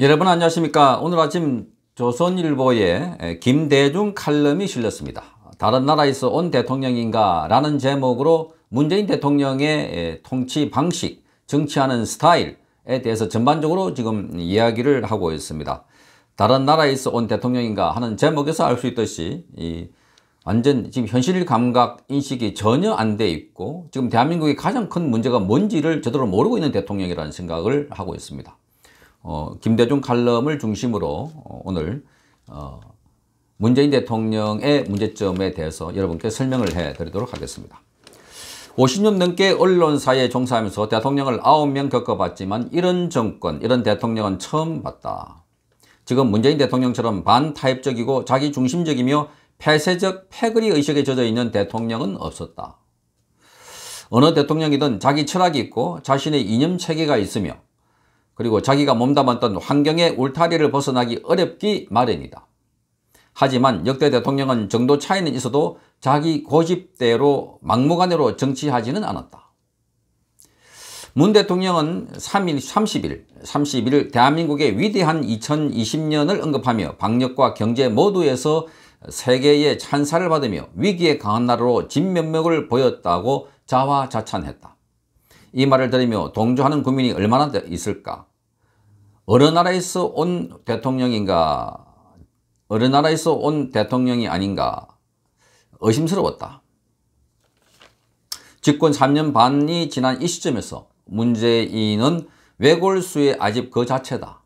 여러분 안녕하십니까 오늘 아침 조선일보에 김대중 칼럼이 실렸습니다 다른 나라에서 온 대통령인가 라는 제목으로 문재인 대통령의 통치 방식 정치하는 스타일에 대해서 전반적으로 지금 이야기를 하고 있습니다 다른 나라에서 온 대통령인가 하는 제목에서 알 수 있듯이 이 완전 지금 현실 감각 인식이 전혀 안 돼 있고 지금 대한민국의 가장 큰 문제가 뭔지를 제대로 모르고 있는 대통령이라는 생각을 하고 있습니다 어, 김대중 칼럼을 중심으로 어, 오늘 어, 문재인 대통령의 문제점에 대해서 여러분께 설명을 해드리도록 하겠습니다. 50년 넘게 언론사에 종사하면서 대통령을 9명 겪어봤지만 이런 정권, 이런 대통령은 처음 봤다. 지금 문재인 대통령처럼 반타협적이고 자기중심적이며 폐쇄적 패거리 의식에 젖어있는 대통령은 없었다. 어느 대통령이든 자기 철학이 있고 자신의 이념체계가 있으며 그리고 자기가 몸담았던 환경의 울타리를 벗어나기 어렵기 마련이다. 하지만 역대 대통령은 정도 차이는 있어도 자기 고집대로 막무가내로 정치하지는 않았다. 문 대통령은 3일, 30일, 31일 대한민국의 위대한 2020년을 언급하며 방역과 경제 모두에서 세계의 찬사를 받으며 위기에 강한 나라로 진면목을 보였다고 자화자찬했다. 이 말을 들으며 동조하는 국민이 얼마나 있을까? 어느 나라에서 온 대통령인가 어느 나라에서 온 대통령이 아닌가 의심스러웠다. 집권 3년 반이 지난 이 시점에서 문재인은 외골수의 아집 그 자체다.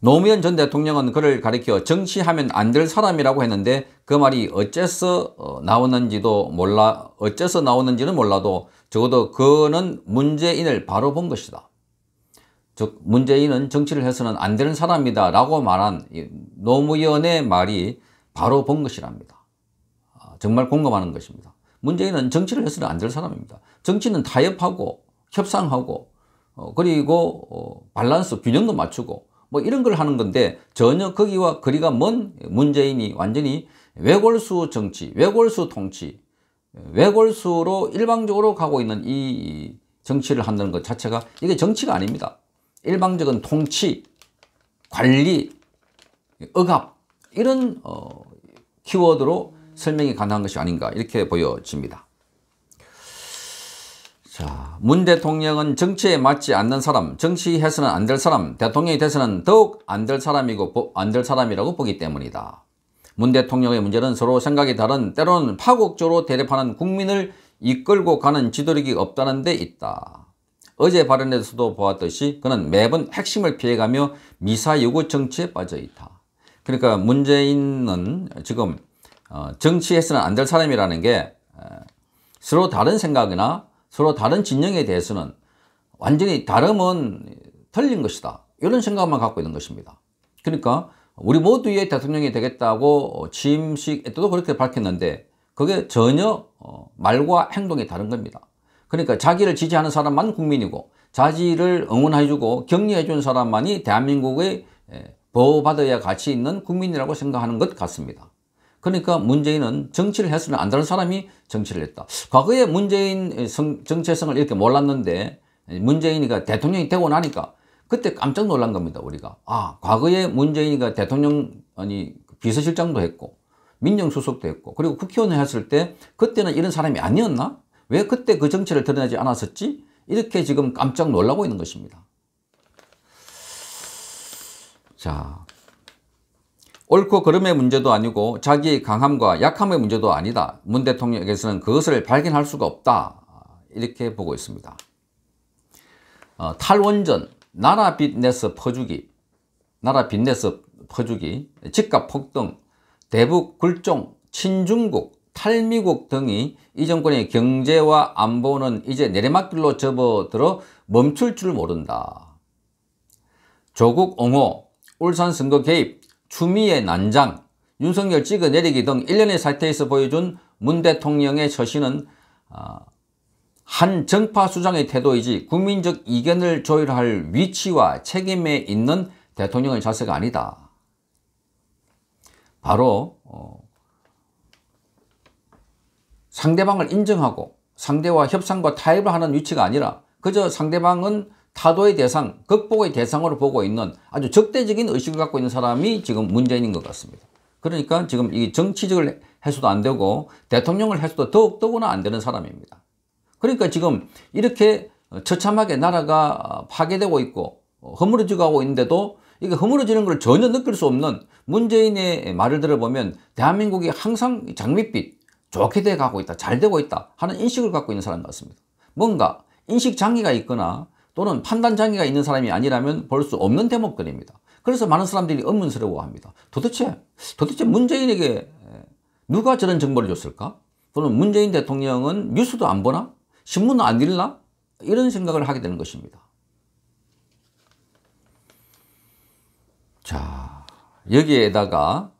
노무현 전 대통령은 그를 가리켜 정치하면 안 될 사람이라고 했는데 그 말이 어째서 어, 나오는지도 몰라 어째서 나오는지는 몰라도 적어도 그는 문재인을 바로 본 것이다. 즉 문재인은 정치를 해서는 안 되는 사람이다 라고 말한 노무현의 말이 바로 본 것이랍니다. 아, 정말 공감하는 것입니다. 문재인은 정치를 해서는 안 될 사람입니다. 정치는 타협하고 협상하고 어, 그리고 어, 밸런스 균형도 맞추고 뭐 이런 걸 하는 건데 전혀 거기와 거리가 먼 문재인이 완전히 외골수 정치, 외골수 통치, 외골수로 일방적으로 가고 있는 이 정치를 한다는 것 자체가 이게 정치가 아닙니다. 일방적인 통치, 관리, 억압 이런 어, 키워드로 설명이 가능한 것이 아닌가 이렇게 보여집니다. 자, 문 대통령은 정치에 맞지 않는 사람, 정치해서는 안 될 사람, 대통령이 돼서는 더욱 안 될 사람이고 안 될 사람이라고 보기 때문이다. 문 대통령의 문제는 서로 생각이 다른 때로는 파국적으로 대립하는 국민을 이끌고 가는 지도력이 없다는 데 있다. 어제 발언에서도 보았듯이 그는 매번 핵심을 피해가며 미사여구 정치에 빠져 있다. 그러니까 문재인은 지금 어, 정치에서는 안 될 사람이라는 게 어, 서로 다른 생각이나 서로 다른 진영에 대해서는 완전히 다름은 틀린 것이다. 이런 생각만 갖고 있는 것입니다. 그러니까 우리 모두의 대통령이 되겠다고 취임식 때도 그렇게 밝혔는데 그게 전혀 어, 말과 행동이 다른 겁니다. 그러니까 자기를 지지하는 사람만 국민이고 자기를 응원해주고 격려해준 사람만이 대한민국의 보호받아야 가치 있는 국민이라고 생각하는 것 같습니다. 그러니까 문재인은 정치를 해서는 안 되는 사람이 정치를 했다. 과거에 문재인 성, 정체성을 이렇게 몰랐는데 문재인이가 대통령이 되고 나니까 그때 깜짝 놀란 겁니다. 우리가 아 과거에 문재인이가 대통령 아니 비서실장도 했고 민정수석도 했고 그리고 국회의원을 했을 때 그때는 이런 사람이 아니었나? 왜 그때 그 정체를 드러내지 않았었지? 이렇게 지금 깜짝 놀라고 있는 것입니다. 자, 옳고 그름의 문제도 아니고 자기 강함과 약함의 문제도 아니다. 문 대통령에게서는 그것을 발견할 수가 없다. 이렇게 보고 있습니다. 어, 탈원전, 나라 빚내서 퍼주기, 나라 빚내서 퍼주기, 집값 폭등, 대북 굴종, 친중국, 탈미국 등이 이 정권의 경제와 안보는 이제 내리막길로 접어들어 멈출 줄 모른다. 조국 옹호, 울산 선거 개입, 추미애 난장, 윤석열 찍어 내리기 등 일련의 사태에서 보여준 문 대통령의 처신은 아, 한 정파 수장의 태도이지 국민적 이견을 조율할 위치와 책임에 있는 대통령의 자세가 아니다. 바로 어, 상대방을 인정하고 상대와 협상과 타협을 하는 위치가 아니라 그저 상대방은 타도의 대상, 극복의 대상으로 보고 있는 아주 적대적인 의식을 갖고 있는 사람이 지금 문재인인것 같습니다. 그러니까 지금 이 정치적을 해소도안 되고 대통령을 해소도 더욱더구나 안 되는 사람입니다. 그러니까 지금 이렇게 처참하게 나라가 파괴되고 있고 허물어지고하고 있는데도 이게 허물어지는 걸 전혀 느낄 수 없는 문재인의 말을 들어보면 대한민국이 항상 장밋빛 좋게 돼 가고 있다, 잘 되고 있다 하는 인식을 갖고 있는 사람 같습니다. 뭔가 인식 장애가 있거나 또는 판단 장애가 있는 사람이 아니라면 볼 수 없는 대목들입니다. 그래서 많은 사람들이 의문스러워합니다. 도대체 도대체 문재인에게 누가 저런 정보를 줬을까? 또는 문재인 대통령은 뉴스도 안 보나? 신문도 안 읽나? 이런 생각을 하게 되는 것입니다. 자, 여기에다가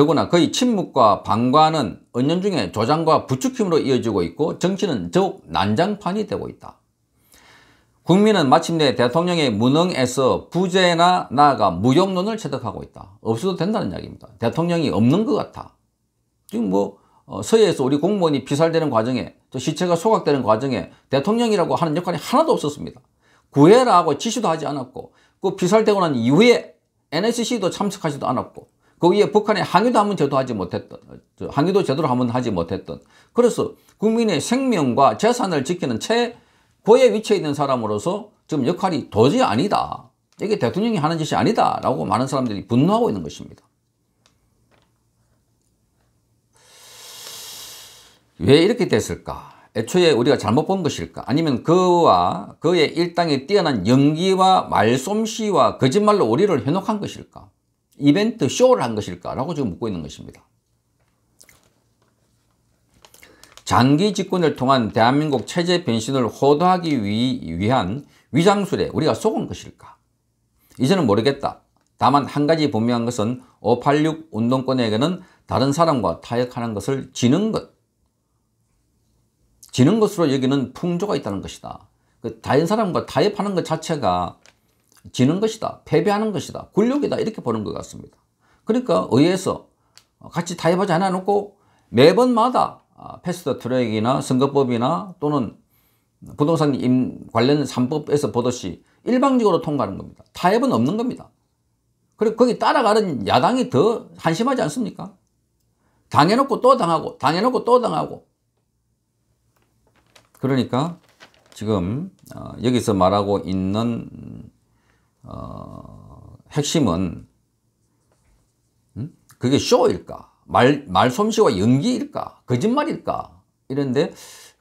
더구나 그의 침묵과 방관은 은연중에 조장과 부추킴으로 이어지고 있고 정치는 더욱 난장판이 되고 있다. 국민은 마침내 대통령의 무능에서 부재나 나아가 무용론을 체득하고 있다. 없어도 된다는 이야기입니다. 대통령이 없는 것 같아. 지금 뭐 어, 서해에서 우리 공무원이 피살되는 과정에 또 시체가 소각되는 과정에 대통령이라고 하는 역할이 하나도 없었습니다. 구해라 하고 지시도 하지 않았고 그 피살되고 난 이후에 NSC도 참석하지도 않았고 거기에 북한이 항의도 한 번 제대로 하지 못했던, 항의도 제대로 한번 하지 못했던. 그래서 국민의 생명과 재산을 지키는 최고의 위치에 있는 사람으로서 지금 역할이 도저히 아니다. 이게 대통령이 하는 짓이 아니다라고 많은 사람들이 분노하고 있는 것입니다. 왜 이렇게 됐을까? 애초에 우리가 잘못 본 것일까? 아니면 그와 그의 일당에 뛰어난 연기와 말솜씨와 거짓말로 우리를 현혹한 것일까? 이벤트 쇼를 한 것일까라고 지금 묻고 있는 것입니다. 장기 집권을 통한 대한민국 체제 변신을 호도하기 위, 한 위장술에 우리가 속은 것일까? 이제는 모르겠다. 다만 한 가지 분명한 것은 586 운동권에게는 다른 사람과 타협하는 것을 지는 것, 지는 것으로 여기는 풍조가 있다는 것이다. 그 다른 사람과 타협하는 것 자체가 지는 것이다. 패배하는 것이다. 굴욕이다. 이렇게 보는 것 같습니다. 그러니까 의회에서 같이 타협하지 않아 놓고 매번마다 아, 패스트 트랙이나 선거법이나 또는 부동산 임 관련 3법에서 보듯이 일방적으로 통과하는 겁니다. 타협은 없는 겁니다. 그리고 거기 따라가는 야당이 더 한심하지 않습니까? 당해놓고 또 당하고 당해놓고 또 당하고 그러니까 지금 어, 여기서 말하고 있는 어, 핵심은 음? 그게 쇼일까? 말, 말솜씨와 연기일까? 거짓말일까? 이런데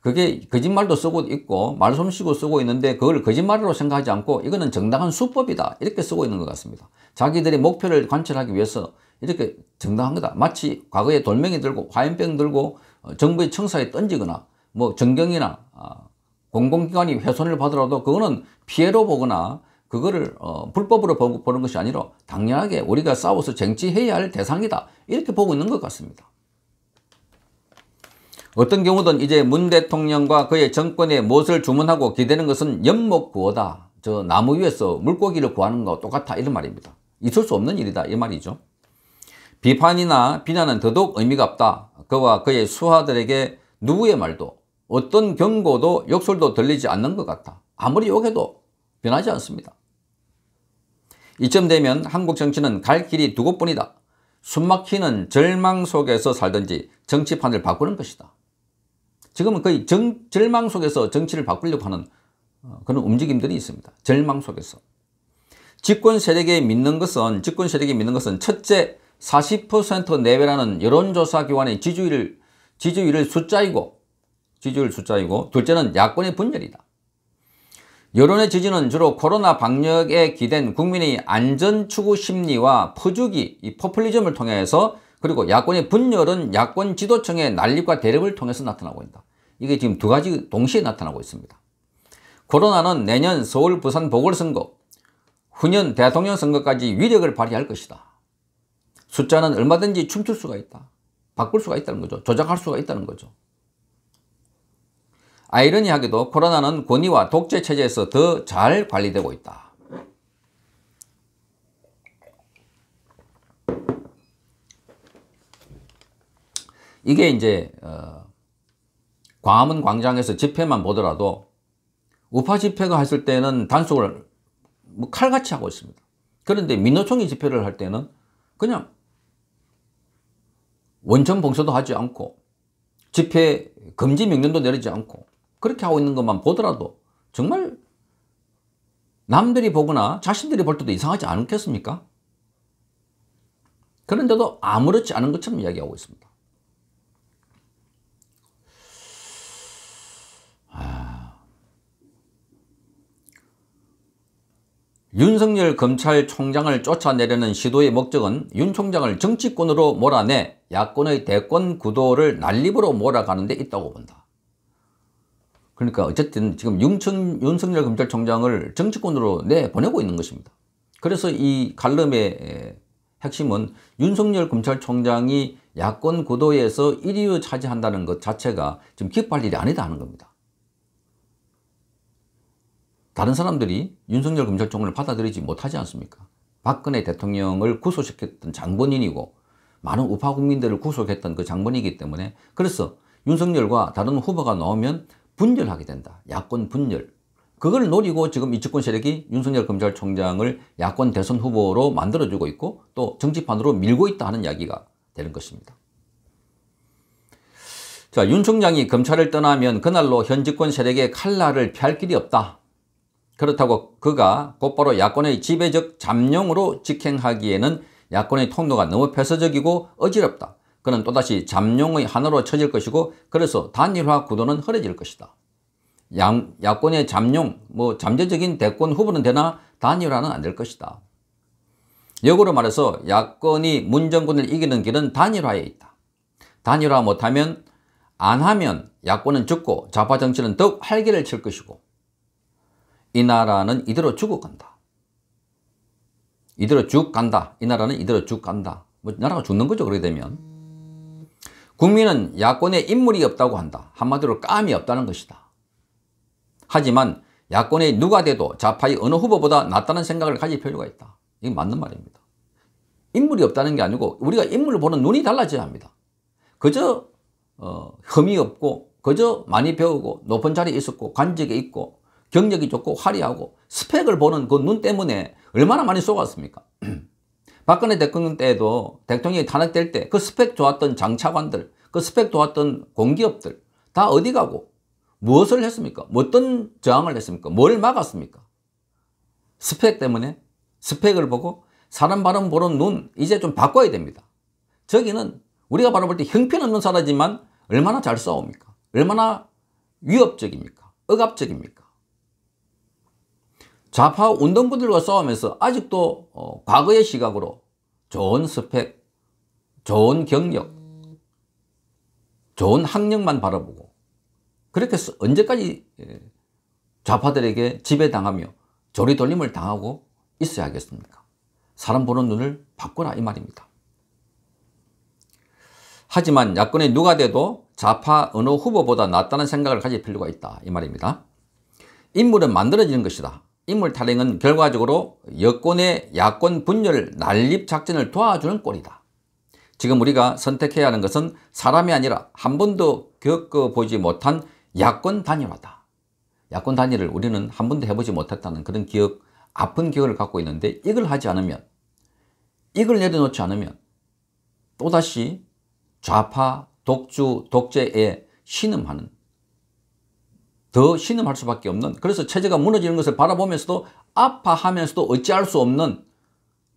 그게 거짓말도 쓰고 있고 말솜씨고 쓰고 있는데 그걸 거짓말로 생각하지 않고 이거는 정당한 수법이다 이렇게 쓰고 있는 것 같습니다. 자기들의 목표를 관철하기 위해서 이렇게 정당한 거다. 마치 과거에 돌멩이 들고 화염병 들고 어, 정부의 청사에 던지거나 뭐 정경이나 아, 공공기관이 훼손을 받더라도 그거는 피해로 보거나 그거를 어, 불법으로 보는 것이 아니라 당연하게 우리가 싸워서 쟁취해야 할 대상이다 이렇게 보고 있는 것 같습니다. 어떤 경우든 이제 문 대통령과 그의 정권에 무엇을 주문하고 기대는 것은 연목구호다. 저 나무 위에서 물고기를 구하는 거똑같다 이런 말입니다. 있을 수 없는 일이다 이 말이죠. 비판이나 비난은 더더욱 의미가 없다. 그와 그의 수하들에게 누구의 말도 어떤 경고도 욕설도 들리지 않는 것 같다. 아무리 욕해도 변하지 않습니다. 이쯤 되면 한국 정치는 갈 길이 두 곳뿐이다. 숨막히는 절망 속에서 살든지 정치판을 바꾸는 것이다. 지금은 거의 정, 절망 속에서 정치를 바꾸려고 하는 어, 그런 움직임들이 있습니다. 절망 속에서. 집권 세력에 믿는 것은 집권 세력에 믿는 것은 첫째 40% 내외라는 여론조사 기관의 지지율 지지율을 숫자이고 지지율 숫자이고 둘째는 야권의 분열이다. 여론의 지지는 주로 코로나 방역에 기댄 국민의 안전 추구 심리와 퍼주기, 이 포퓰리즘을 통해서 그리고 야권의 분열은 야권 지도층의 난립과 대립을 통해서 나타나고 있다. 이게 지금 두 가지 동시에 나타나고 있습니다. 코로나는 내년 서울 부산 보궐선거, 후년 대통령 선거까지 위력을 발휘할 것이다. 숫자는 얼마든지 춤출 수가 있다. 바꿀 수가 있다는 거죠. 조작할 수가 있다는 거죠. 아이러니하게도 코로나는 권위와 독재 체제에서 더 잘 관리되고 있다. 이게 이제 어, 광화문 광장에서 집회만 보더라도 우파 집회가 했을 때는 단속을 뭐 칼같이 하고 있습니다. 그런데 민노총이 집회를 할 때는 그냥 원천 봉쇄도 하지 않고 집회 금지 명령도 내리지 않고 그렇게 하고 있는 것만 보더라도 정말 남들이 보거나 자신들이 볼 때도 이상하지 않겠습니까? 그런데도 아무렇지 않은 것처럼 이야기하고 있습니다. 아. 윤석열 검찰총장을 쫓아내려는 시도의 목적은 윤 총장을 정치권으로 몰아내 야권의 대권 구도를 난립으로 몰아가는 데 있다고 본다. 그러니까 어쨌든 지금 윤천, 윤석열 검찰총장을 정치권으로 내보내고 있는 것입니다. 그래서 이갈름의 핵심은 윤석열 검찰총장이 야권 구도에서 1위를 차지한다는 것 자체가 지금 기뻐할 일이 아니다 하는 겁니다. 다른 사람들이 윤석열 검찰총장을 받아들이지 못하지 않습니까? 박근혜 대통령을 구속시켰던 장본인이고 많은 우파 국민들을 구속했던 그 장본이기 때문에 그래서 윤석열과 다른 후보가 나오면 분열하게 된다. 야권 분열. 그걸 노리고 지금 이 집권 세력이 윤석열 검찰총장을 야권 대선 후보로 만들어주고 있고 또 정치판으로 밀고 있다 하는 이야기가 되는 것입니다. 자, 윤 총장이 검찰을 떠나면 그날로 현직권 세력의 칼날을 피할 길이 없다. 그렇다고 그가 곧바로 야권의 지배적 잠룡으로 직행하기에는 야권의 통로가 너무 폐쇄적이고 어지럽다. 그는 또다시 잠룡의 하나로 처질 것이고 그래서 단일화 구도는 흐려질 것이다. 야, 야권의 잠룡, 뭐 잠재적인 대권 후보는 되나 단일화는 안 될 것이다. 역으로 말해서 야권이 문정권을 이기는 길은 단일화에 있다. 단일화 못하면 안 하면 야권은 죽고 좌파 정치는 더욱 활개를 칠 것이고 이 나라는 이대로 죽어간다. 이대로 쭉 간다. 이 나라는 이대로 쭉 간다. 뭐 나라가 죽는 거죠. 그렇게 되면. 국민은 야권에 인물이 없다고 한다. 한마디로 까미 없다는 것이다. 하지만 야권에 누가 돼도 좌파의 어느 후보보다 낫다는 생각을 가질 필요가 있다. 이게 맞는 말입니다. 인물이 없다는 게 아니고 우리가 인물을 보는 눈이 달라져야 합니다. 그저 어, 흠이 없고 그저 많이 배우고 높은 자리에 있었고 관직에 있고 경력이 좋고 화려하고 스펙을 보는 그 눈 때문에 얼마나 많이 속았습니까? 박근혜 대통령 때에도 대통령이 탄핵될 때 그 스펙 좋았던 장차관들, 그 스펙 좋았던 공기업들 다 어디 가고 무엇을 했습니까? 뭐 어떤 저항을 했습니까? 뭘 막았습니까? 스펙 때문에 스펙을 보고 사람 발음 보는 눈 이제 좀 바꿔야 됩니다. 저기는 우리가 바라볼 때 형편없는 사람이지만 얼마나 잘 싸웁니까? 얼마나 위협적입니까? 억압적입니까? 좌파 운동부들과 싸우면서 아직도 어, 과거의 시각으로 좋은 스펙, 좋은 경력, 좋은 학력만 바라보고 그렇게 해서 언제까지 예, 좌파들에게 지배당하며 조리돌림을 당하고 있어야 하겠습니까? 사람 보는 눈을 바꾸라 이 말입니다. 하지만 야권의 누가 돼도 좌파 어느 후보보다 낫다는 생각을 가질 필요가 있다 이 말입니다. 인물은 만들어지는 것이다. 인물 탈행은 결과적으로 여권의 야권 분열 난립 작전을 도와주는 꼴이다. 지금 우리가 선택해야 하는 것은 사람이 아니라 한 번도 겪어보지 못한 야권 단일화다. 야권 단일을 우리는 한 번도 해보지 못했다는 그런 기억, 아픈 기억을 갖고 있는데 이걸 하지 않으면, 이걸 내려놓지 않으면 또다시 좌파, 독주, 독재에 신음하는 더 신음할 수밖에 없는 그래서 체제가 무너지는 것을 바라보면서도 아파하면서도 어찌할 수 없는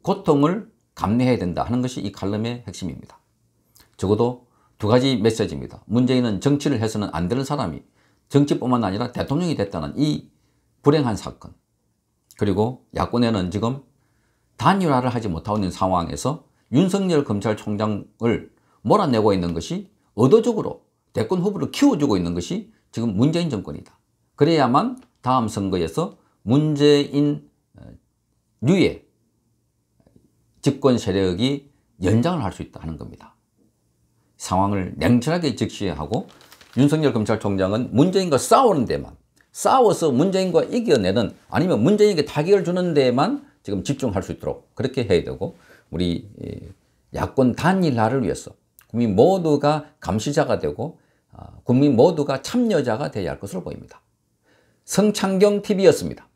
고통을 감내해야 된다 하는 것이 이 칼럼의 핵심입니다. 적어도 두 가지 메시지입니다. 문재인은 정치를 해서는 안 되는 사람이 정치뿐만 아니라 대통령이 됐다는 이 불행한 사건 그리고 야권에는 지금 단일화를 하지 못하고 있는 상황에서 윤석열 검찰총장을 몰아내고 있는 것이 의도적으로 대권 후보를 키워주고 있는 것이 지금 문재인 정권이다. 그래야만 다음 선거에서 문재인 류의 어, 집권 세력이 연장을 할 수 있다 하는 겁니다. 상황을 냉철하게 직시하고 윤석열 검찰총장은 문재인과 싸우는 데만 싸워서 문재인과 이겨내는 아니면 문재인에게 타격을 주는 데만 지금 집중할 수 있도록 그렇게 해야 되고 우리 야권 단일화를 위해서 국민 모두가 감시자가 되고 아, 국민 모두가 참여자가 되어야 할 것으로 보입니다. 성창경TV였습니다.